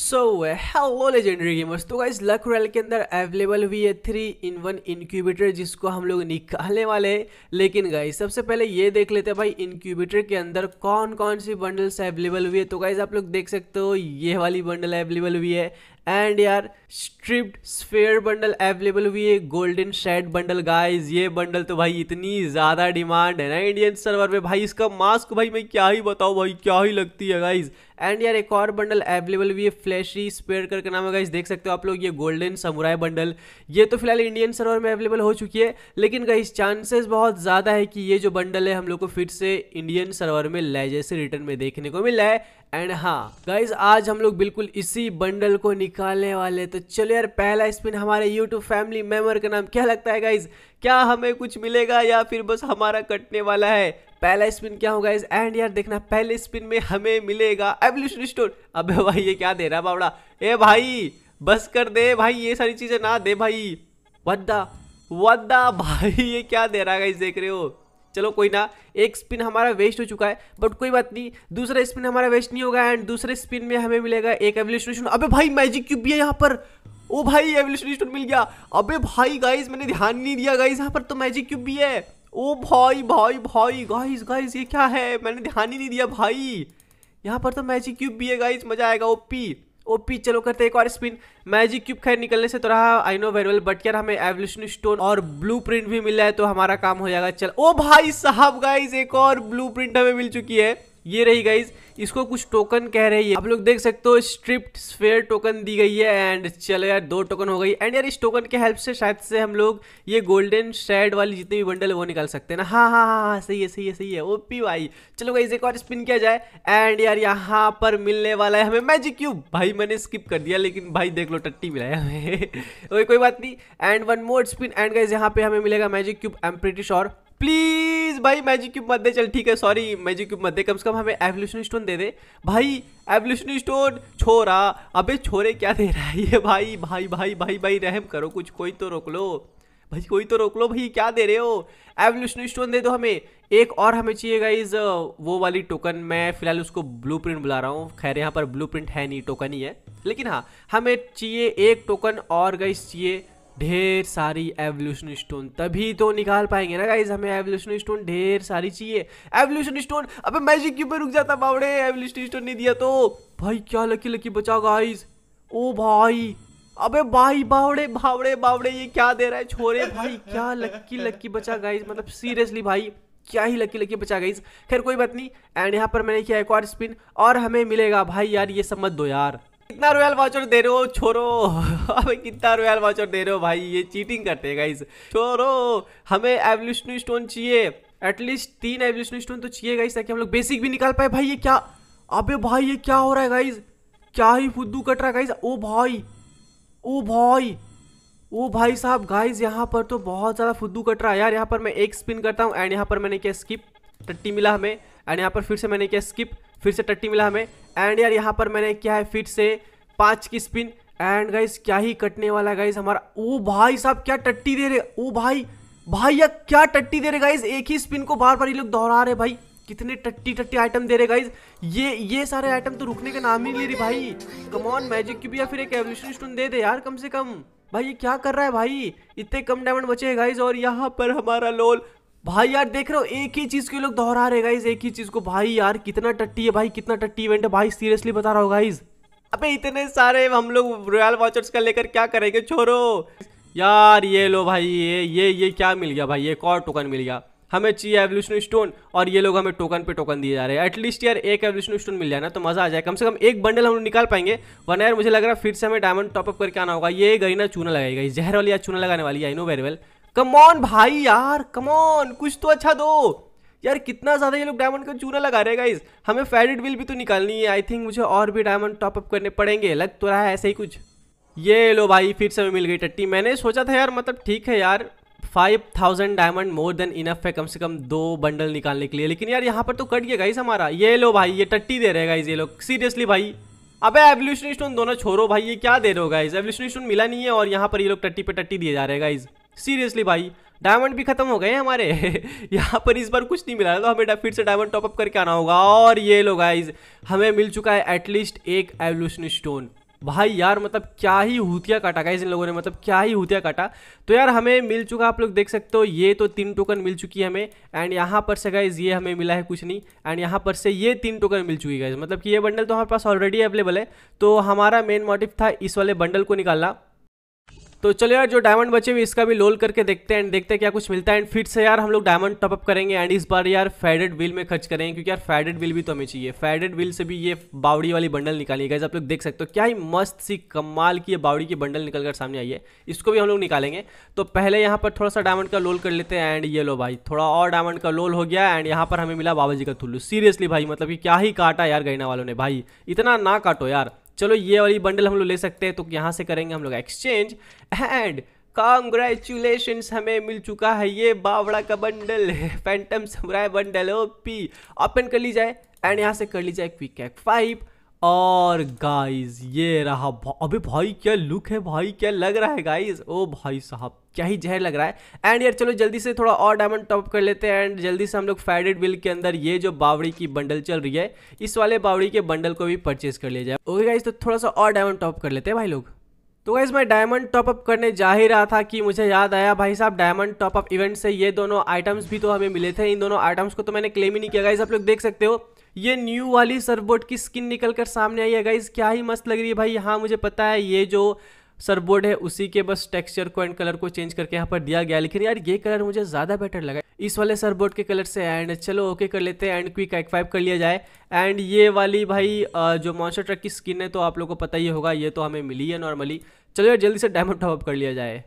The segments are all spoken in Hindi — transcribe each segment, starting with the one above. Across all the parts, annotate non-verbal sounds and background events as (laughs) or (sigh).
सो हेलो लेजेंडरी गेमर्स तो गाइज लक के अंदर अवेलेबल हुई है थ्री इन वन इंक्यूबेटर जिसको हम लोग निकालने वाले हैं लेकिन गाइज सबसे पहले ये देख लेते हैं भाई इनक्यूबेटर के अंदर कौन कौन सी बंडल्स अवेलेबल हुई है तो गाइज आप लोग देख सकते हो ये वाली बंडल अवेलेबल हुई है एंड यार स्ट्रिप्ड स्फेयर बंडल अवेलेबल हुई है गोल्डन शेड बंडल गाइस ये बंडल तो भाई इतनी ज़्यादा डिमांड है ना इंडियन सर्वर में भाई इसका मास्क भाई मैं क्या ही बताऊँ भाई क्या ही लगती है गाइस एंड यार एक और बंडल अवेलेबल हुई है फ्लैशी स्पेयर करके नाम है गाइस देख सकते हो आप लोग ये गोल्डन समुराय बंडल ये तो फिलहाल इंडियन सर्वर में अवेलेबल हो चुकी है लेकिन गाइस चांसेस बहुत ज़्यादा है कि ये जो बंडल है हम लोग को फिर से इंडियन सर्वर में लय जैसे रिटर्न में देखने को मिला है एंड हाँ गाइज आज हम लोग बिल्कुल इसी बंडल को निकालने वाले तो चलो यार पहला स्पिन हमारे YouTube फैमिली मेम्बर का नाम क्या लगता है गाइज क्या हमें कुछ मिलेगा या फिर बस हमारा कटने वाला है पहला स्पिन क्या होगा इस एंड यार देखना पहले स्पिन में हमें मिलेगा एवल्यूशन स्टोर अबे भाई ये क्या दे रहा बावड़ा ए भाई बस कर दे भाई ये सारी चीज़ें ना दे भाई वद्दा वद्दा भाई ये क्या दे रहा है इस देख रहे हो चलो कोई ना एक स्पिन हमारा वेस्ट हो चुका है बट कोई बात नहीं दूसरा स्पिन हमारा वेस्ट नहीं होगा एंड दूसरे स्पिन में हमें मिलेगा एक एवल्यूशन अबे भाई मैजिक क्यूब भी है यहाँ पर ओ भाई एवल्यूशन स्टोन मिल गया अबे भाई गाइज मैंने ध्यान नहीं दिया गाइज यहाँ पर तो मैजिक क्यूब भी है ओ भाई भाई भाई गाइज गाइज ये क्या है मैंने ध्यान ही नहीं दिया भाई यहाँ पर तो मैजिक क्यूब भी है गाइज मजा आएगा ओपी ओपी चलो करते एक और स्पिन मैजिक क्यूब खैर निकलने से तो रहा आई नो वेरवेल बट यार हमें एवल्यूशन स्टोन और ब्लू भी मिला है तो हमारा काम हो जाएगा चल ओ भाई साहब गाइज एक और ब्लू हमें मिल चुकी है ये रही गाइज इसको कुछ टोकन कह रही है आप लोग देख सकते हो स्ट्रिप्ट स्फेयर टोकन दी गई है एंड चलो यार दो टोकन हो गई एंड यार इस टोकन के हेल्प से शायद से हम लोग ये गोल्डन शेड वाली जितने भी बंडल वो निकाल सकते हैं ना हाँ हाँ हाँ हाँ सही है सही है सही है ओपी भाई चलो गाइज एक और स्पिन किया जाए एंड यार यहाँ पर मिलने वाला है हमें मैजिक क्यूब भाई मैंने स्किप कर दिया लेकिन भाई देख लो टट्टी मिला है हमें (laughs) कोई बात नहीं and one more spin and guys यहाँ पे हमें मिलेगा मैजिक क्यूब एम्प्रिटिश और प्लीज़ भाई मैजिक क्यूब मत दे चल ठीक है सॉरी मैजिक क्यूब मत दे कम से कम हमें एवोल्यूशन स्टोन दे दे भाई एवोल्यूशन स्टोन छोरा अबे छोरे क्या दे रहा है ये भाई भाई भाई भाई भाई रहम करो कुछ कोई तो रोक लो भाई कोई तो रोक लो भाई क्या दे रहे हो एवोल्यूशन स्टोन दे दो हमें एक और हमें चाहिए गाइज वो वाली टोकन मैं फिलहाल उसको ब्लू बुला रहा हूँ खैर यहाँ पर ब्लू है नहीं टोकन ही है लेकिन हाँ हमें चाहिए एक टोकन और गाइज चाहिए ढेर सारी एवोल्यूशन स्टोन तभी तो निकाल पाएंगे ना गाइज हमें एवोल्यूशन स्टोन ढेर सारी चाहिए एवोल्यूशन स्टोन अबे मैजिक क्यूब में रुक जाता बावड़े एवोल्यूशन स्टोन नहीं दिया तो भाई क्या लकी लकी बचा गाइज ओ भाई अबे भाई बावड़े बावड़े बावड़े ये क्या दे रहा है छोरे भाई क्या लकी लकी बचा गाइज मतलब सीरियसली भाई क्या ही लकी लकी बचा गाइज खैर कोई बात नहीं एंड यहाँ पर मैंने किया एक और स्पिन और हमें मिलेगा भाई यार ये सब मत दो यार कितना रॉयल वाचर दे रहे हो छोरो (laughs) अबे कितना रॉयल वाचर दे रहे हो भाई ये चीटिंग करते हैं गाइस छोरो हमें एवल्यूशनरी स्टोन चाहिए एटलीस्ट तीन एवल्यूशनरी स्टोन तो चाहिए गाइस ताकि हम लोग बेसिक भी निकाल पाए भाई ये क्या अबे भाई ये क्या हो रहा है गाइस क्या ही फुद्दू कट रहा है गाइस ओ भाई ओ भाई ओ भाई साहब गाइज यहाँ पर तो बहुत ज़्यादा फुद्दू कट रहा है यार यहाँ पर मैं एक स्पिन करता हूँ एंड यहाँ पर मैंने क्या स्किप टट्टी मिला हमें एंड यहाँ पर फिर से मैंने किया स्किप फिर से टट्टी मिला हमें एंड यार यहाँ पर मैंने किया है फिर से पाँच की स्पिन एंड गाइस क्या ही कटने वाला गाइस हमारा ओ भाई साहब क्या टट्टी दे रहे ओ भाई भाई यार क्या टट्टी दे रहे गाइस एक ही स्पिन को बार बार ये लोग दोहरा रहे भाई कितने टट्टी टट्टी आइटम दे रहे गाइज ये ये सारे आइटम तो रुकने का नाम ही नहीं ले रही भाई कमॉन मैजिक क्यूब या फिर एक एवल्यूशन स्टोन दे दे यार कम से कम भाई ये क्या कर रहा है भाई इतने कम डायमंड बचे हैं गाइज और यहाँ पर हमारा लोल भाई यार देख रहे हो एक ही चीज के लोग दोहरा रहे गाइज एक ही चीज को भाई यार कितना टट्टी है भाई कितना टट्टी इवेंट है भाई सीरियसली बता रहा हूँ गाइज अबे इतने सारे हम लोग रॉयल वॉचर्स का लेकर क्या करेंगे छोरो यार ये लो भाई ये ये ये क्या मिल गया भाई एक और टोकन मिल गया हमें चाहिए एवोल्यूशन स्टोन और ये लोग हमें टोकन पे टोकन दिए जा रहे हैं एटलीस्ट यार एक एवोल्यूशन स्टोन मिल जाए ना तो मज़ा आ जाए कम से कम एक बंडल हम निकाल पाएंगे वरना यार मुझे लग रहा है फिर से हमें डायमंड टॉपअप करके आना होगा ये ना चूना लगाएगा जहर वाली या चूना लगाने वाली I know very well come on भाई यार कमोन कुछ तो अच्छा दो यार कितना ज़्यादा ये लोग डायमंड का चूना लगा रहे हैं हमें फेडिड बिल भी तो निकालनी है आई थिंक मुझे और भी डायमंड टॉप अप करने पड़ेंगे लग तो रहा है ऐसे ही कुछ ये लो भाई फिर से मिल गई टट्टी मैंने सोचा था यार मतलब ठीक है यार five thousand diamond more than enough है कम से कम दो बंडल निकालने के लिए लेकिन यार यहाँ पर तो कट गया गाइस हमारा ये लो भाई ये टट्टी दे रहे गाइस ये लोग सीरियसली भाई अबे एवल्यूशन स्टोन दोनों छोड़ो भाई ये क्या दे रहे हो गाइस एवल्यूशन स्टोन मिला नहीं है और यहाँ पर ये लोग टट्टी पे टट्टी दिए जा रहे हैं गाइज़ सीरियसली भाई डायमंड भी खत्म हो गए हैं हमारे (laughs) यहाँ पर इस बार कुछ नहीं मिला है तो हमें फिर से डायमंड टॉपअप करके आना होगा और ये लोग गाइज हमें मिल चुका है एटलीस्ट एक एवोल्यूशन स्टोन भाई यार मतलब क्या ही हुतिया काटा गाइज इन लोगों ने मतलब क्या ही हुतिया काटा तो यार हमें मिल चुका आप लोग देख सकते हो ये तो तीन टोकन मिल चुकी है हमें एंड यहाँ पर से गाइज ये हमें मिला है कुछ नहीं एंड यहाँ पर से ये तीन टोकन मिल चुकी गाइज मतलब कि ये बंडल तो हमारे पास ऑलरेडी अवेलेबल है तो हमारा मेन मोटिव था इस वाले बंडल को निकालना तो चलो यार जो डायमंड बचे हुए इसका भी लोल करके देखते हैं एंड देखते हैं क्या कुछ मिलता है एंड फिर से यार हम लोग डायमंड टॉपअप करेंगे एंड इस बार यार फेडेड विल में खर्च करेंगे क्योंकि यार फेडेड विल भी तो हमें चाहिए फेडेड विल से भी ये बावड़ी वाली बंडल निकाली गई आप लोग देख सकते हो क्या ही मस्त सी कमाल की ये बावड़ी की बंडल निकल कर सामने आई है इसको भी हम लोग निकालेंगे तो पहले यहाँ पर थोड़ा सा डायमंड का लोल कर लेते हैं एंड ये लो भाई थोड़ा और डायमंड का लोल हो गया एंड यहाँ पर हमें मिला बाबा जी का थुल्लू सीरियसली भाई मतलब कि क्या ही काटा यार गहना वालों ने भाई इतना ना काटो यार चलो ये वाली बंडल हम लोग ले सकते हैं तो यहाँ से करेंगे हम लोग एक्सचेंज एंड कॉन्ग्रेचुलेशन हमें मिल चुका है ये बावड़ा का bundle phantom samurai bundle O P open कर ली जाए एंड यहाँ से कर ली जाए क्विक फाइव और गाइस ये रहा भा, अबे भाई क्या लुक है भाई क्या लग रहा है गाइस ओ भाई साहब क्या ही जहर लग रहा है एंड यार चलो जल्दी से थोड़ा और डायमंड टॉप कर लेते हैं एंड जल्दी से हम लोग फ्राइडेड बिल के अंदर ये जो बावड़ी की बंडल चल रही है इस वाले बावड़ी के बंडल को भी परचेज कर लिया जाए ओके गाइज तो थोड़ा सा और डायमंड टॉप कर लेते हैं भाई लोग तो गाइज मैं डायमंड टॉप अप करने जा ही रहा था कि मुझे याद आया भाई साहब डायमंड टॉपअप इवेंट से ये दोनों आइटम्स भी तो हमें मिले थे इन दोनों आइटम्स को तो मैंने क्लेम ही नहीं किया गाइज आप लोग देख सकते हो ये न्यू वाली सरबोर्ड की स्किन निकल कर सामने आई है गाइज क्या ही मस्त लग रही है भाई हाँ मुझे पता है ये जो सरबोर्ड है उसी के बस टेक्सचर को एंड कलर को चेंज करके यहाँ पर दिया गया लेकिन यार ये कलर मुझे ज़्यादा बेटर लगा इस वाले सरबोर्ड के कलर से एंड चलो ओके कर लेते हैं एंड क्विक फाइव कर लिया जाए एंड ये वाली भाई जो मॉन्सर ट्रक की स्किन है तो आप लोग को पता ही होगा ये तो हमें मिली है नॉर्मली चलो यार जल्दी से डायमंड टॉपअप कर लिया जाए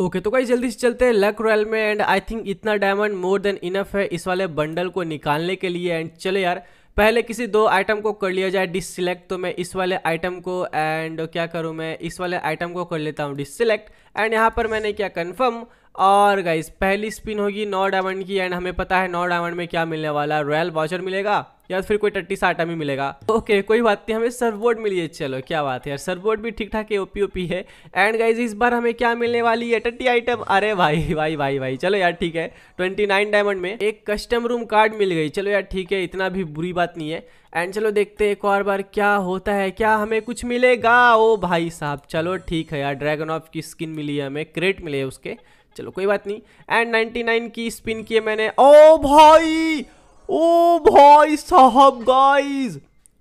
ओके okay, तो कहीं जल्दी से चलते हैं लक रॉयल में एंड आई थिंक इतना डायमंड मोर देन इनफ है इस वाले बंडल को निकालने के लिए एंड चले यार पहले किसी दो आइटम को कर लिया जाए डिसलेक्ट तो मैं इस वाले आइटम को एंड क्या करूँ मैं इस वाले आइटम को कर लेता हूँ डिससेलेक्ट एंड यहाँ पर मैंने क्या कन्फर्म और गाइस पहली स्पिन होगी नौ डायमंड की एंड हमें पता है नौ डायमंड में क्या मिलने वाला रॉयल वॉचर मिलेगा या फिर कोई टट्टी साटा भी मिलेगा ओके कोई बात नहीं हमें सर्वोर्ड मिली है चलो क्या बात है यार सर्वोर्ड भी ठीक ठाक है ओपी ओपी है एंड गाइज इस बार हमें क्या मिलने वाली है टट्टी आइटम अरे भाई भाई भाई भाई, भाई। चलो यार ठीक है ट्वेंटी नाइन डायमंड में एक कस्टम रूम कार्ड मिल गई चलो यार ठीक है इतना भी बुरी बात नहीं है एंड चलो देखते एक और बार क्या होता है क्या हमें कुछ मिलेगा ओ भाई साहब चलो ठीक है यार ड्रैगन ऑफ की स्किन मिली है हमें क्रेट मिले उसके चलो कोई बात नहीं एंड 99 की स्पिन किए मैंने ओ भाई ओ भाई साहब गाइस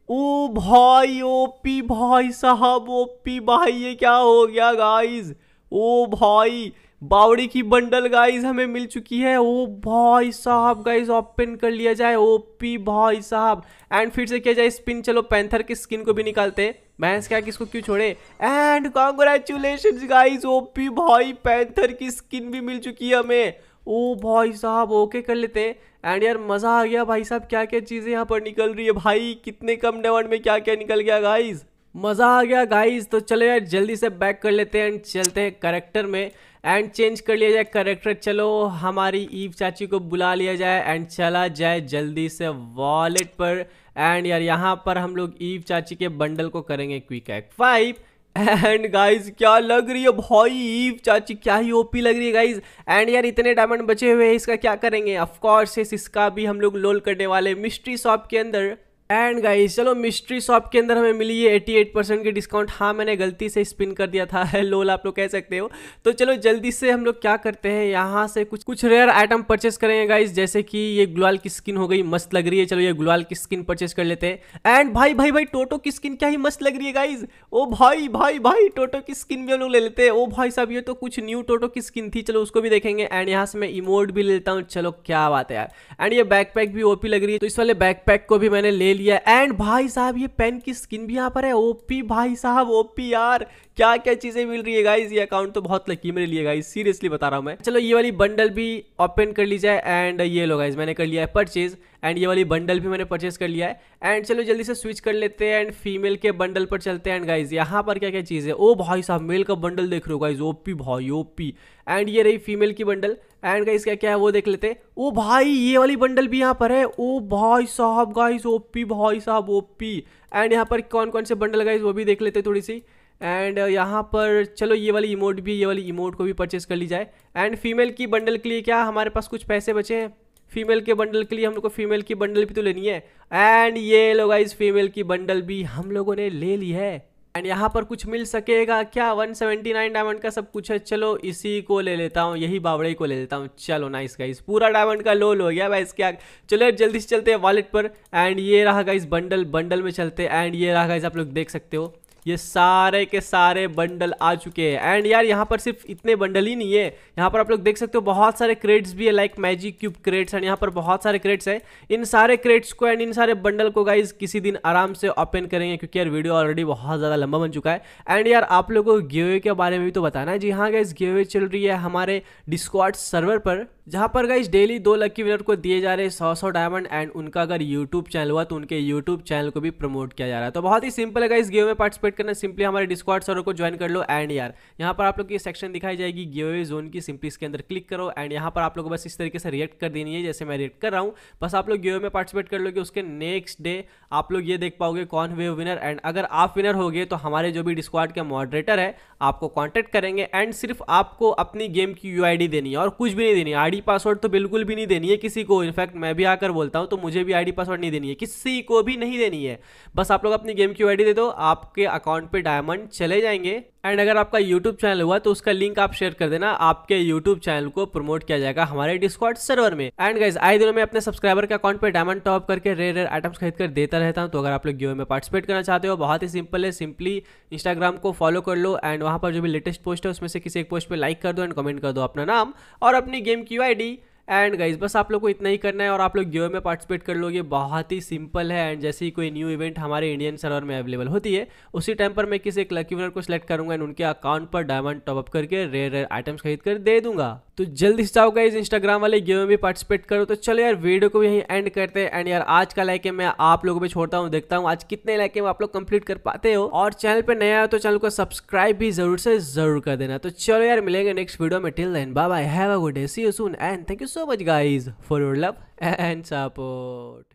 ओ भाई ओपी भाई साहब ओपी भाई ये क्या हो गया गाइस ओ भाई बावड़ी की बंडल गाइस हमें मिल चुकी है ओ भाई साहब गाइस ओपन कर लिया जाए ओपी भाई साहब एंड फिर से किया जाए स्पिन चलो पैंथर की स्किन को भी निकालते हैं भैंस क्या किसको क्यों छोड़े एंड कॉन्ग्रेचुलेशन गाइस ओपी भाई पैंथर की स्किन भी मिल चुकी है हमें ओ भाई साहब ओके कर लेते हैं एंड यार मज़ा आ गया भाई साहब क्या क्या चीज़ें यहाँ पर निकल रही है भाई कितने कम डाउन में क्या क्या निकल गया गाइज मज़ा आ गया गाइज तो चलो यार जल्दी से बैक कर लेते हैं एंड चलते हैं करेक्टर में एंड चेंज कर लिया जाए करेक्टर चलो हमारी ईव चाची को बुला लिया जाए एंड चला जाए जल्दी से वॉलेट पर एंड यार यहाँ पर हम लोग ईव चाची के बंडल को करेंगे quick act five and guys क्या लग रही है भाई ईव चाची क्या ही ओपी लग रही है गाइज एंड यार इतने डायमंड बचे हुए हैं इसका क्या करेंगे ऑफकोर्स इसका भी हम लोग लोल करने वाले मिस्ट्री शॉप के अंदर एंड गाइस चलो मिस्ट्री शॉप के अंदर हमें मिली है 88 परसेंट के डिस्काउंट हाँ मैंने गलती से स्पिन कर दिया था लोल (laughs) आप लोग कह सकते हो तो चलो जल्दी से हम लोग क्या करते हैं यहाँ से कुछ कुछ रेयर आइटम परचेस करेंगे गाइस जैसे कि ये गुलाल की स्किन हो गई मस्त लग रही है चलो ये गुलाल की स्किन परचेस कर लेते हैं एंड भाई भाई भाई टोटो की स्किन क्या ही मस्त लग रही है गाइज ओ भाई भाई भाई टोटो की स्किन भी हम लोग ले लेते हैं ओ भाई साहब ये तो कुछ न्यू टोटो की स्किन थी चलो उसको भी देखेंगे एंड यहाँ से मैं इमोट भी लेता हूँ चलो क्या बात है यार एंड ये बैक भी ओपी लग रही है तो इस वाले बैक को भी मैंने ले लिया लिया एंड भाई साहब ये पेन की स्किन भी यहाँ पर है ओपी भाई साहब ओपी यार क्या क्या चीज़ें मिल रही है गाइज ये अकाउंट तो बहुत लकी मेरे लिए गाइज सीरियसली बता रहा हूँ मैं चलो ये वाली बंडल भी ओपन कर ली जाए एंड ये लो गाइज मैंने कर लिया है परचेज़ एंड ये वाली बंडल भी मैंने परचेज कर लिया है एंड चलो जल्दी से स्विच कर लेते हैं एंड फीमेल के बंडल पर चलते हैं एंड गाइज यहाँ पर क्या क्या चीज़ है ओ भाई साहब मेल का बंडल देख रहे हो गाइज ओपी भाई ओपी एंड ये रही फीमेल की बंडल एंड गाइज क्या क्या है वो देख लेते हैं ओ भाई ये वाली बंडल भी यहाँ पर है ओ भाई साहब गाइज ओपी भाई साहब ओपी एंड यहाँ पर कौन कौन से बंडल गाइज वो भी देख लेते थोड़ी सी एंड uh, यहाँ पर चलो ये वाली इमोट भी ये वाली इमोट को भी परचेज़ कर ली जाए एंड फीमेल की बंडल के लिए क्या हमारे पास कुछ पैसे बचे हैं फीमेल के बंडल के लिए हम लोग को फीमेल की बंडल भी तो लेनी है एंड ये लोग इस फीमेल की बंडल भी हम लोगों ने ले ली है एंड यहाँ पर कुछ मिल सकेगा क्या 179 डायमंड का सब कुछ है चलो इसी को ले लेता हूँ यही बावड़े को ले लेता हूँ चलो नाइस गाइस पूरा डायमंड का लोल हो गया भाई इसके आग चलो जल्दी से चलते हैं वॉलेट पर एंड ये रहा गाइस बंडल बंडल में चलते एंड ये रहा गाइस आप लोग देख सकते हो ये सारे के सारे बंडल आ चुके हैं एंड यार यहाँ पर सिर्फ इतने बंडल ही नहीं है यहाँ पर आप लोग देख सकते हो बहुत सारे क्रेड्स भी है like magic cube creds and यहाँ पर बहुत सारे क्रेड्स हैं इन सारे क्रेड्स को एंड इन सारे बंडल को गाइज किसी दिन आराम से ओपन करेंगे क्योंकि यार वीडियो ऑलरेडी बहुत ज़्यादा लंबा बन चुका है एंड यार आप लोगों को गेवे के बारे में भी तो बताना है जी हाँ गाइज गेवे चल रही है हमारे डिस्कॉट सर्वर पर जहाँ पर गई डेली दो लकी विनर को दिए जा रहे हैं सौ सौ डायमंड एंड उनका अगर यूट्यूब चैनल हुआ तो उनके यूट्यूब चैनल को भी प्रमोट किया जा रहा है तो बहुत ही सिंपल है इस गेम में पार्टिसिपेट करना सिंपली हमारे डिस्कॉर्ड सर्वर को ज्वाइन कर लो एंड यार यहाँ पर आप लोग की सेक्शन दिखाई जाएगी गेवे जोन की सिंपली इसके अंदर क्लिक करो एंड यहाँ पर आप लोग बस इस तरीके से रिएक्ट कर देनी है जैसे मैं रिएक्ट कर रहा हूँ बस आप लोग गेवे में पार्टिसिपेट कर लो कि उसके नेक्स्ट डे आप लोग ये देख पाओगे कौन हुए विनर एंड अगर आप विनर हो गए तो हमारे जो भी डिस्कॉर्ड के मॉडरेटर है आपको कॉन्टेक्ट करेंगे एंड सिर्फ आपको अपनी गेम की यू देनी है और कुछ भी नहीं देनी है आईडी पासवर्ड तो बिल्कुल भी नहीं देनी है किसी को इनफैक्ट मैं भी आकर बोलता हूँ तो मुझे भी आईडी पासवर्ड नहीं देनी है किसी को भी नहीं देनी है बस आप लोग अपनी गेम की आईडी दे दो आपके अकाउंट पे डायमंड चले जाएंगे एंड अगर आपका यूट्यूब चैनल हुआ तो उसका लिंक आप शेयर कर देना आपके यूट्यूब चैनल को प्रमोट किया जाएगा हमारे डिस्कॉर्ड सर्वर में एंड गाइज आए दिनों में अपने सब्सक्राइबर के अकाउंट पर डायमंड टॉप करके रेयर रेयर आइटम्स खरीद कर देता रहता हूँ तो अगर आप लोग गेम में पार्टिसिपेट करना चाहते हो बहुत ही सिंपल है सिंपली इंस्टाग्राम को फॉलो कर लो एंड वहाँ पर जो भी लेटेस्ट पोस्ट है उसमें से किसी एक पोस्ट पर लाइक कर दो एंड कमेंट कर दो अपना नाम और अपनी गेम की आई एंड गाइज बस आप लोग को इतना ही करना है और आप लोग गेम में पार्टिसिपेट कर लोगे बहुत ही सिंपल है एंड जैसे ही कोई न्यू इवेंट हमारे इंडियन सर्वर में अवेलेबल होती है उसी टाइम पर मैं किसी एक लकी विनर को सिलेक्ट करूंगा एंड उनके अकाउंट पर डायमंड टॉपअप करके रेयर रेयर आइटम्स खरीद कर दे दूंगा तो जल्दी से जाओगे इस इंस्टाग्राम वाले गेम में भी पार्टिसिपेट करो तो चलो यार वीडियो को यहीं एंड करते हैं एंड यार आज का लाइक मैं आप लोगों पे छोड़ता हूँ देखता हूँ आज कितने लाइक में आप लोग कंप्लीट कर पाते हो और चैनल पे नया हो तो चैनल को सब्सक्राइब भी जरूर से जरूर कर देना तो चलो यार मिलेंगे नेक्स्ट वीडियो में till then bye have a good day see you soon and thank you so much guys for your love and support